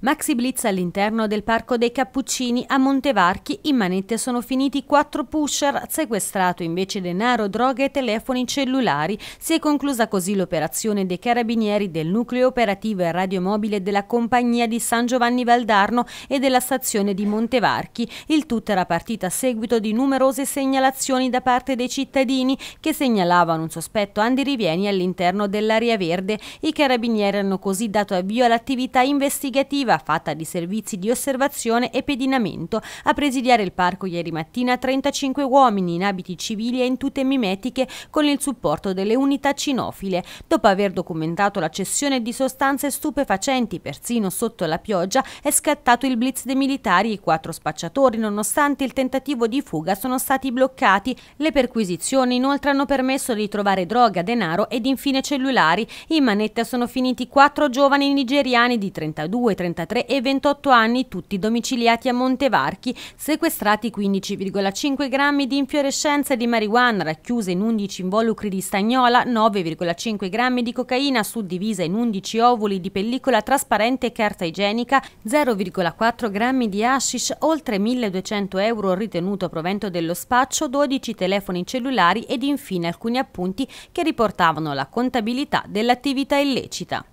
Maxi Blitz all'interno del Parco dei Cappuccini a Montevarchi. In manette sono finiti quattro pusher, sequestrato invece denaro, droghe e telefoni cellulari. Si è conclusa così l'operazione dei carabinieri del nucleo operativo e radiomobile della compagnia di San Giovanni Valdarno e della stazione di Montevarchi. Il tutto era partito a seguito di numerose segnalazioni da parte dei cittadini che segnalavano un sospetto andirivieni all'interno dell'area verde. I carabinieri hanno così dato avvio all'attività investigativa operativa fatta di servizi di osservazione e pedinamento. A presidiare il parco ieri mattina 35 uomini in abiti civili e in tute mimetiche con il supporto delle unità cinofile. Dopo aver documentato la cessione di sostanze stupefacenti persino sotto la pioggia è scattato il blitz dei militari. I quattro spacciatori nonostante il tentativo di fuga sono stati bloccati. Le perquisizioni inoltre hanno permesso di trovare droga, denaro ed infine cellulari. In manetta sono finiti quattro giovani nigeriani di 32, 33 43 e 28 anni, tutti domiciliati a Montevarchi, sequestrati 15,5 grammi di infiorescenze di marijuana racchiuse in 11 involucri di stagnola, 9,5 grammi di cocaina suddivisa in 11 ovuli di pellicola trasparente e carta igienica, 0,4 grammi di hashish, oltre 1200 euro ritenuto provento dello spaccio, 12 telefoni cellulari ed infine alcuni appunti che riportavano la contabilità dell'attività illecita.